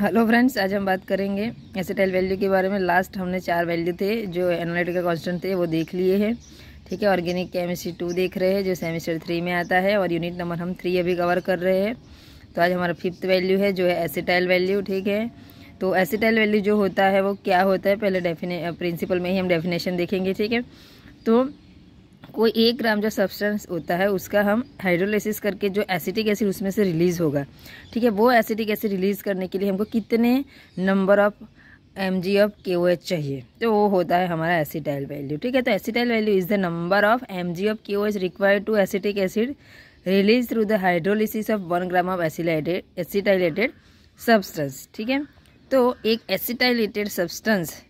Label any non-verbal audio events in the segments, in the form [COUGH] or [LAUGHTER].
hello friends आज हम बात करेंगे एसिटाइल वैल्यू के बारे में लास्ट हमने चार वैल्यू थे जो एनालिटिकल कांस्टेंट थे वो देख लिए हैं ठीक है ऑर्गेनिक केमिस्ट्री टू देख रहे हैं जो सेमिस्टर थ्री में आता है और यूनिट नंबर हम थ्री अभी कवर कर रहे हैं तो आज हमारा फिफ्थ वैल्यू है जो है एसिटाइल वैल्यू ठीक है तो एसिटाइल वैल्यू जो होता है वो क्या होता है पहले डेफिने प्रिंसिपल में ही हम डेफिनेशन देखेंगे ठीक है तो कोई एक ग्राम जो सब्सटेंस होता है उसका हम हाइड्रोलाइसिस करके जो एसिटिक एसिड उसमें से रिलीज़ होगा ठीक है वो एसिटिक एसिड रिलीज़ करने के लिए हमको कितने number of M G of K O H चाहिए तो वो होता है हमारा एसिटाइल वैल्यू ठीक है तो acetyl value is the number of M G of K O H required to acetic acid release through the hydrolysis of one gram of acylated acetylated substance ठीक है तो एक एसिटाइलेटेड सब्सटेंस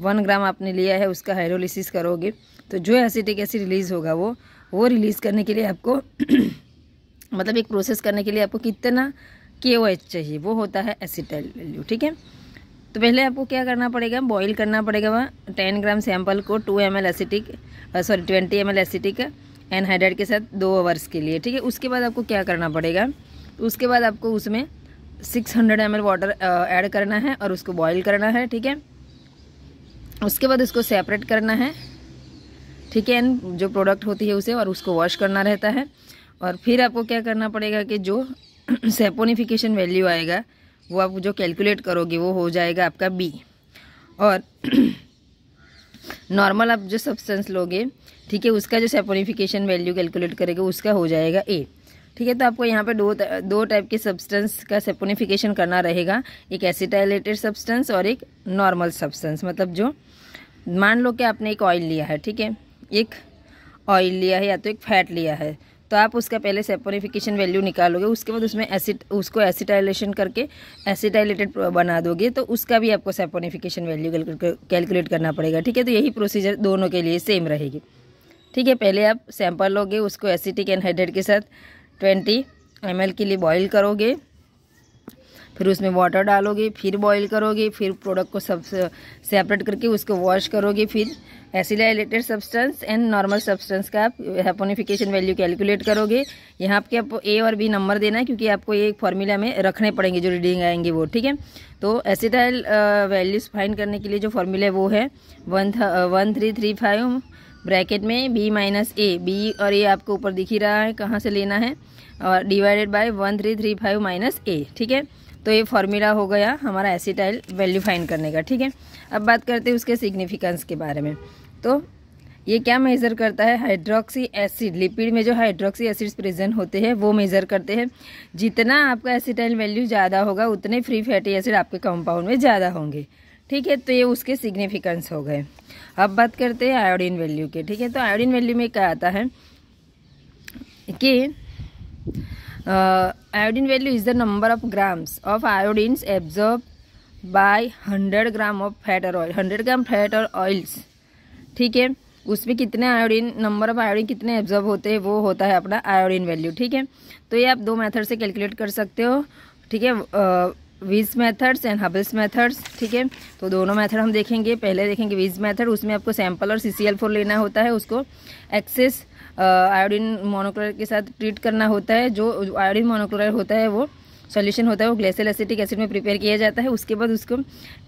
वन ग्राम आपने लिया है उसका hydrolysis करोगे तो जो एसिटिक एसिड रिलीज़ होगा वो वो रिलीज़ करने के लिए आपको [CLEARS THROAT] मतलब एक प्रोसेस करने के लिए आपको कितना के ओ एच चाहिए वो होता है एसिटाइल वैल्यू ठीक है तो पहले आपको क्या करना पड़ेगा बॉईल करना पड़ेगा वहाँ टेन ग्राम सैंपल को two M L acetic sorry twenty M L acetic anhydride के साथ दो आवर्स के लिए ठीक है उसके बाद आपको क्या करना पड़ेगा तो उसके बाद आपको उसमें six hundred M L water add करना है और उसको बॉयल करना है ठीक है उसके बाद इसको सेपरेट करना है ठीक है एंड जो प्रोडक्ट होती है उसे और उसको वॉश करना रहता है और फिर आपको क्या करना पड़ेगा कि जो सेपोनिफिकेशन [CLEARS THROAT] वैल्यू आएगा वो आप जो कैलकुलेट करोगे वो हो जाएगा आपका बी और नॉर्मल [CLEARS THROAT] आप जो सब्सटेंस लोगे ठीक है उसका जो सेपोनिफिकेशन वैल्यू कैलकुलेट करेगा उसका हो जाएगा ए ठीक है तो आपको यहाँ पे दो दो टाइप के सब्सटेंस का सेपोनिफिकेशन करना रहेगा एक एसिटाइलेटेड सब्सटेंस और एक नॉर्मल सब्सटेंस मतलब जो मान लो कि आपने एक ऑयल लिया है ठीक है एक ऑयल लिया है या तो एक फैट लिया है तो आप उसका पहले सेपोनिफिकेशन वैल्यू निकालोगे उसके बाद उसमें एसिड उसको एसिटाइलेशन करके एसिटाइलेटेड बना दोगे तो उसका भी आपको सेपोनिफिकेशन वैल्यू कैलकुलेट करना पड़ेगा ठीक है तो यही प्रोसीजर दोनों के लिए सेम रहेगी ठीक है पहले आप सैंपल लोगे उसको एसिटिक एनहाइड्रेट के साथ ट्वेंटी एम के लिए बॉईल करोगे फिर उसमें वाटर डालोगे फिर बॉईल करोगे फिर प्रोडक्ट को सब सेपरेट करके उसको वॉश करोगे फिर acylated substance and normal substance का आप हेपोनिफिकेशन वैल्यू कैलकुलेट करोगे यहाँ आपके आपको ए और बी नंबर देना है क्योंकि आपको ये फार्मूला में रखने पड़ेंगे जो रीडिंग आएंगे वो ठीक है तो एसिटाइल वैल्यूज़ फाइंड करने के लिए जो फार्मूला है वो है one one three three five bracket में बी माइनस ए बी और ए आपको ऊपर दिख ही रहा है कहाँ से लेना है और divided by one three three five minus A ठीक है तो ये फॉर्मूला हो गया हमारा एसिटाइल वैल्यू फाइन करने का ठीक है अब बात करते हैं उसके सिग्निफिकेंस के बारे में तो ये क्या मेज़र करता है हाइड्रोक्सी एसिड लिपिड में जो हाइड्रोक्सी एसिड्स प्रेजेंट होते हैं वो मेज़र करते हैं जितना आपका एसिटाइल वैल्यू ज़्यादा होगा उतने फ्री फैटी एसिड आपके कंपाउंड में ज़्यादा होंगे ठीक है तो ये उसके सिग्निफिकेंस हो गए अब बात करते हैं आयोडीन वैल्यू के ठीक है तो आयोडीन वैल्यू में क्या आता है कि iodine value is the number of grams of iodines absorb by hundred gram of fat और ऑयल हंड्रेड ग्राम फैट और ऑयल्स ठीक है उसमें कितने आयोडीन नंबर ऑफ आयोडीन कितने एब्जॉर्ब होते हैं वो होता है अपना आयोडीन वैल्यू ठीक है तो ये आप दो मैथड से कैलकुलेट कर सकते हो ठीक है Wijs methods and Hubl's methods ठीक है तो दोनों मेथड हम देखेंगे पहले देखेंगे विज मेथड उसमें आपको सैंपल और सी लेना होता है उसको एक्सेस आयोडीन मोनोक्लोराइड के साथ ट्रीट करना होता है जो आयोडीन मोनोक्लोराइड होता है वो सॉल्यूशन होता है वो ग्लेसियल एसिटिक एसिड में प्रिपेयर किया जाता है उसके बाद उसको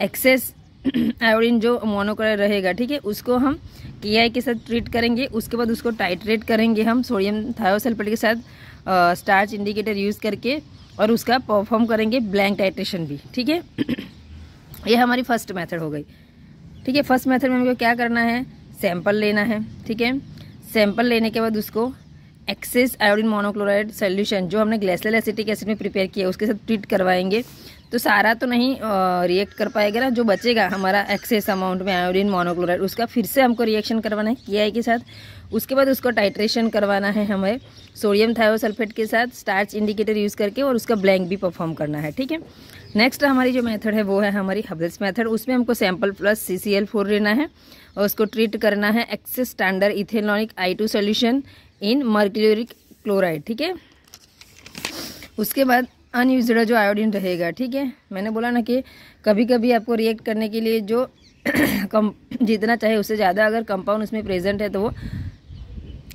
एक्सेस आयोडीन [CLEARS THROAT] जो मोनोक्लोराइड रहेगा ठीक है उसको हम के के साथ ट्रीट करेंगे उसके बाद उसको टाइट्रेट करेंगे हम सोडियम थायोसल्फेट के साथ स्टार्च इंडिकेटर यूज़ करके और उसका परफॉर्म करेंगे ब्लैंक टाइट्रेशन भी ठीक है ये हमारी फर्स्ट मेथड हो गई ठीक है फर्स्ट मेथड में हमको क्या करना है सैंपल लेना है ठीक है सैंपल लेने के बाद उसको एक्सेस आयोडीन मोनोक्लोराइड सोल्यूशन जो हमने ग्लेसलेल एसिटिक एसिड में प्रिपेयर किया उसके साथ ट्रीट करवाएंगे तो सारा तो नहीं रिएक्ट कर पाएगा ना जो बचेगा हमारा एक्सेस अमाउंट में आयोडीन मोनोक्लोराइड उसका फिर से हमको रिएक्शन करवाना है किया के साथ उसके बाद उसको टाइट्रेशन करवाना है हमें सोडियम थायोसल्फेट के साथ स्टार्च इंडिकेटर यूज़ करके और उसका ब्लैंक भी परफॉर्म करना है ठीक है नेक्स्ट हमारी जो मेथड है वो है हमारी हबल्स मेथड उसमें हमको sample plus C C L four लेना है और उसको ट्रीट करना है excess standard ethanolic I two solution in mercuric chloride ठीक है उसके बाद अनयूजड जो आयोडीन रहेगा ठीक है मैंने बोला ना कि कभी कभी आपको रिएक्ट करने के लिए जो [CLEARS THROAT] कम जितना चाहे उससे ज़्यादा अगर कंपाउंड उसमें प्रेजेंट है तो वो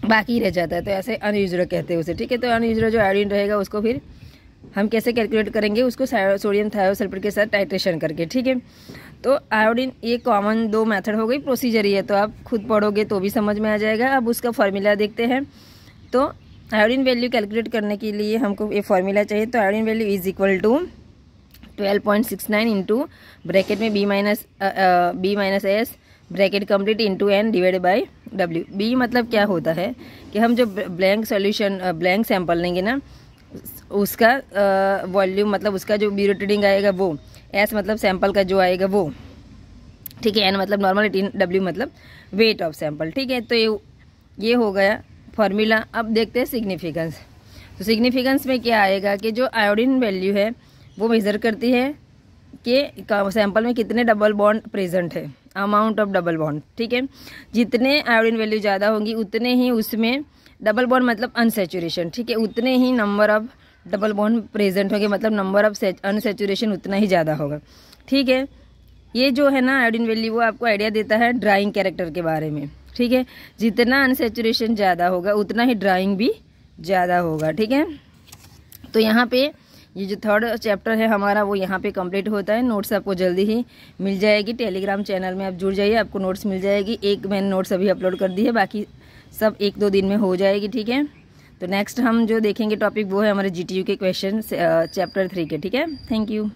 बाकी रह जाता है तो ऐसे अनयूजर कहते हैं उसे ठीक है तो अनयूजर जो आयोडीन रहेगा उसको फिर हम कैसे कैलकुलेट करेंगे उसको सोडियम थायोसल्फेट के साथ टाइट्रेशन करके ठीक है तो आयोडीन ये कॉमन दो मेथड हो गई प्रोसीजर ही है तो आप खुद पढ़ोगे तो भी समझ में आ जाएगा अब उसका फॉर्मूला देखते हैं तो आयोडीन वैल्यू कैलकुलेट करने के लिए हमको ये फॉर्मूला चाहिए तो iodine value is equal to twelve point six nine into bracket में B minus B minus S bracket complete into N divide by W B मतलब क्या होता है कि हम जो ब्लैंक सॉल्यूशन ब्लैंक सैंपल लेंगे ना उसका वॉल्यूम मतलब उसका जो बी रोटेडिंग आएगा वो एस मतलब सैंपल का जो आएगा वो ठीक है एन मतलब नॉर्मल एटीन डब्ल्यू मतलब वेट ऑफ सैंपल ठीक है तो ये ये हो गया फॉर्मूला अब देखते हैं सिग्निफिकेंस तो सिग्निफिकेंस में क्या आएगा कि जो आयोडीन वैल्यू है वो मेज़र करती है कि सैंपल में कितने डबल बॉन्ड प्रेजेंट है अमाउंट ऑफ डबल बॉन्ड ठीक है जितने आयोडीन वैल्यू ज़्यादा होंगी उतने ही उसमें डबल बॉन्ड मतलब अनसेचुरेशन ठीक है उतने ही number of double bond present होंगे मतलब नंबर ऑफ अनसेचुरेशन उतना ही ज़्यादा होगा ठीक है ये जो है ना आयोडीन वैल्यू वो आपको आइडिया देता है ड्राइंग कैरेक्टर के बारे में ठीक है जितना अनसेचुरेशन ज़्यादा होगा उतना ही ड्राइंग भी ज़्यादा होगा ठीक है तो यहाँ पे ये जो थर्ड चैप्टर है हमारा वो यहाँ पे कंप्लीट होता है नोट्स आपको जल्दी ही मिल जाएगी टेलीग्राम चैनल में आप जुड़ जाइए आपको नोट्स मिल जाएगी एक मैंने नोट्स अभी अपलोड कर दी है बाकी सब एक दो दिन में हो जाएगी ठीक है तो नेक्स्ट हम जो देखेंगे टॉपिक वो है हमारे जी के क्वेश्चन चैप्टर थ्री के ठीक है थैंक यू